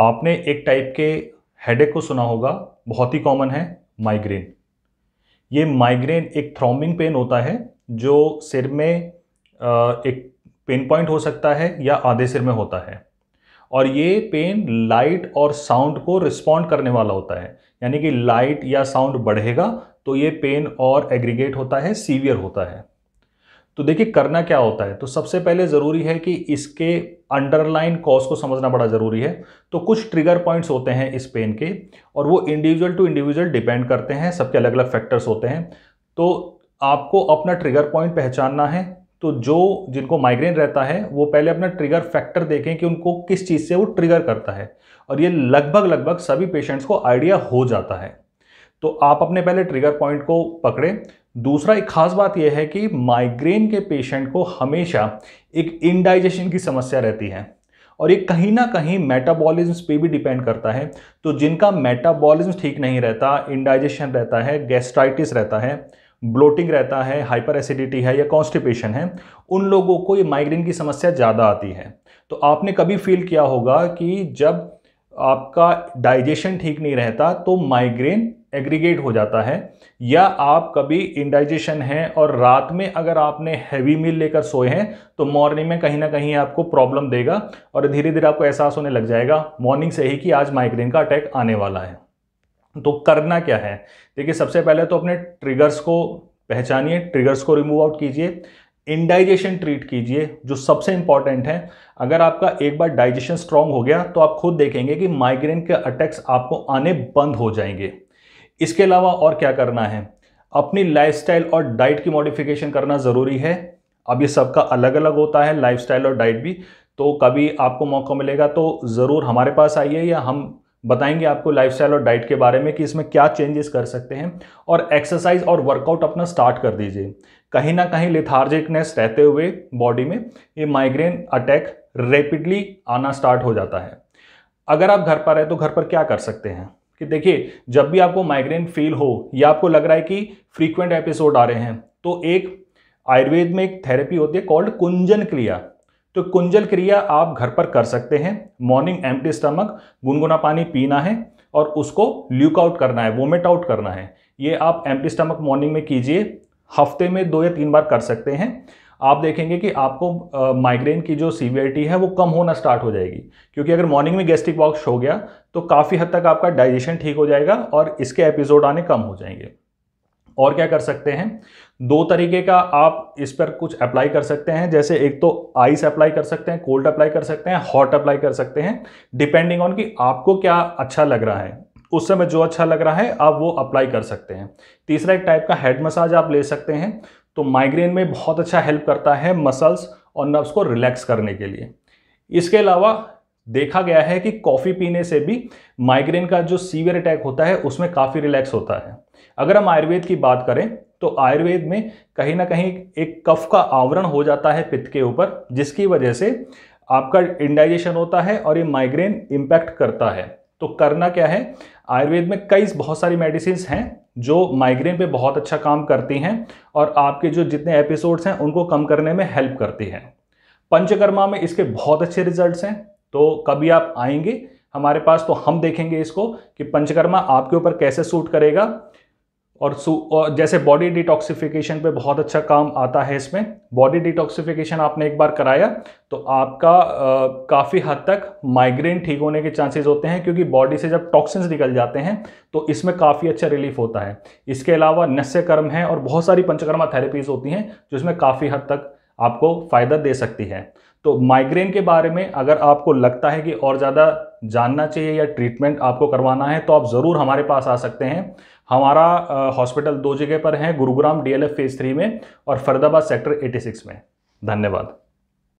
आपने एक टाइप के हेडेक को सुना होगा बहुत ही कॉमन है माइग्रेन ये माइग्रेन एक थ्रोम्बिंग पेन होता है जो सिर में एक पेन पॉइंट हो सकता है या आधे सिर में होता है और ये पेन लाइट और साउंड को रिस्पॉन्ड करने वाला होता है यानी कि लाइट या साउंड बढ़ेगा तो ये पेन और एग्रीगेट होता है सीवियर होता है तो देखिए करना क्या होता है तो सबसे पहले ज़रूरी है कि इसके अंडरलाइन कॉज को समझना बड़ा ज़रूरी है तो कुछ ट्रिगर पॉइंट्स होते हैं इस पेन के और वो इंडिविजुअल टू इंडिविजुअल डिपेंड करते हैं सबके अलग अलग फैक्टर्स होते हैं तो आपको अपना ट्रिगर पॉइंट पहचानना है तो जो जिनको माइग्रेन रहता है वो पहले अपना ट्रिगर फैक्टर देखें कि उनको किस चीज़ से वो ट्रिगर करता है और ये लगभग लगभग सभी पेशेंट्स को आइडिया हो जाता है तो आप अपने पहले ट्रिगर पॉइंट को पकड़ें दूसरा एक खास बात यह है कि माइग्रेन के पेशेंट को हमेशा एक इनडाइजेशन की समस्या रहती है और ये कहीं ना कहीं मेटाबॉलिज्म पे भी डिपेंड करता है तो जिनका मेटाबॉलिज्म ठीक नहीं रहता इनडाइजेशन रहता है गैस्ट्राइटिस रहता है ब्लोटिंग रहता है हाइपर एसिडिटी है या कॉन्स्टिपेशन है उन लोगों को ये माइग्रेन की समस्या ज़्यादा आती है तो आपने कभी फील किया होगा कि जब आपका डाइजेशन ठीक नहीं रहता तो माइग्रेन एग्रीगेट हो जाता है या आप कभी इंडाइजेशन हैं और रात में अगर आपने हैवी मील लेकर सोए हैं तो मॉर्निंग में कहीं ना कहीं आपको प्रॉब्लम देगा और धीरे धीरे आपको एहसास होने लग जाएगा मॉर्निंग से ही कि आज माइग्रेन का अटैक आने वाला है तो करना क्या है देखिए सबसे पहले तो अपने ट्रिगर्स को पहचानिए ट्रिगर्स को रिमूव आउट कीजिए इंडाइजेशन ट्रीट कीजिए जो सबसे इंपॉर्टेंट है अगर आपका एक बार डाइजेशन स्ट्रांग हो गया तो आप खुद देखेंगे कि माइग्रेन के अटैक्स आपको आने बंद हो जाएंगे इसके अलावा और क्या करना है अपनी लाइफस्टाइल और डाइट की मॉडिफिकेशन करना ज़रूरी है अब ये सबका अलग अलग होता है लाइफस्टाइल और डाइट भी तो कभी आपको मौका मिलेगा तो ज़रूर हमारे पास आइए या हम बताएंगे आपको लाइफस्टाइल और डाइट के बारे में कि इसमें क्या चेंजेस कर सकते हैं और एक्सरसाइज और वर्कआउट अपना स्टार्ट कर दीजिए कहीं ना कहीं लिथार्जिकनेस रहते हुए बॉडी में ये माइग्रेन अटैक रेपिडली आना स्टार्ट हो जाता है अगर आप घर पर हैं तो घर पर क्या कर सकते हैं कि देखिए जब भी आपको माइग्रेन फील हो या आपको लग रहा है कि फ्रीक्वेंट एपिसोड आ रहे हैं तो एक आयुर्वेद में एक थेरेपी होती है कॉल्ड कुंजन क्रिया तो कुंजल क्रिया आप घर पर कर सकते हैं मॉर्निंग एम्प्टी स्टमक गुनगुना पानी पीना है और उसको ल्यूक आउट करना है वोमिट आउट करना है ये आप एम्प्टी स्टमक मॉर्निंग में कीजिए हफ्ते में दो या तीन बार कर सकते हैं आप देखेंगे कि आपको माइग्रेन की जो सीवियरिटी है वो कम होना स्टार्ट हो जाएगी क्योंकि अगर मॉर्निंग में गैस्ट्रिक बॉक्स हो गया तो काफ़ी हद तक आपका डाइजेशन ठीक हो जाएगा और इसके एपिसोड आने कम हो जाएंगे और क्या कर सकते हैं दो तरीके का आप इस पर कुछ अप्लाई कर सकते हैं जैसे एक तो आइस अप्लाई कर सकते हैं कोल्ड अप्लाई कर सकते हैं हॉट अप्लाई कर सकते हैं डिपेंडिंग ऑन कि आपको क्या अच्छा लग रहा है उस समय जो अच्छा लग रहा है आप वो अप्लाई कर सकते हैं तीसरा एक टाइप का हेड मसाज आप ले सकते हैं तो माइग्रेन में बहुत अच्छा हेल्प करता है मसल्स और नर्व्स को रिलैक्स करने के लिए इसके अलावा देखा गया है कि कॉफ़ी पीने से भी माइग्रेन का जो सीवियर अटैक होता है उसमें काफ़ी रिलैक्स होता है अगर हम आयुर्वेद की बात करें तो आयुर्वेद में कहीं ना कहीं एक कफ का आवरण हो जाता है पित्त के ऊपर जिसकी वजह से आपका इंडाइजेशन होता है और ये माइग्रेन इम्पैक्ट करता है तो करना क्या है आयुर्वेद में कई बहुत सारी मेडिसिन हैं जो माइग्रेन पे बहुत अच्छा काम करती हैं और आपके जो जितने एपिसोड्स हैं उनको कम करने में हेल्प करती हैं पंचकर्मा में इसके बहुत अच्छे रिजल्ट्स हैं तो कभी आप आएंगे हमारे पास तो हम देखेंगे इसको कि पंचकर्मा आपके ऊपर कैसे सूट करेगा और, और जैसे बॉडी डिटॉक्सिफिकेशन पे बहुत अच्छा काम आता है इसमें बॉडी डिटॉक्सिफिकेशन आपने एक बार कराया तो आपका काफ़ी हद तक माइग्रेन ठीक होने के चांसेस होते हैं क्योंकि बॉडी से जब टॉक्सिन्स निकल जाते हैं तो इसमें काफ़ी अच्छा रिलीफ होता है इसके अलावा नस्य कर्म है और बहुत सारी पंचकर्मा थेरेपीज़ होती हैं जिसमें काफ़ी हद तक आपको फ़ायदा दे सकती है तो माइग्रेन के बारे में अगर आपको लगता है कि और ज़्यादा जानना चाहिए या ट्रीटमेंट आपको करवाना है तो आप ज़रूर हमारे पास आ सकते हैं हमारा हॉस्पिटल दो जगह पर है गुरुग्राम डीएलएफ फेज़ थ्री में और फरीदाबाद सेक्टर 86 में धन्यवाद